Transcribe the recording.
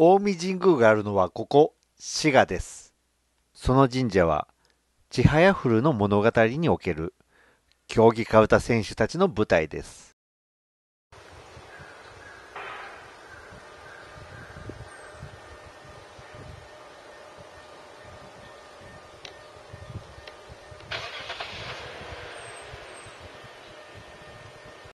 近江神宮があるのはここ、滋賀です。その神社は、ちはやふるの物語における、競技かタ選手たちの舞台です。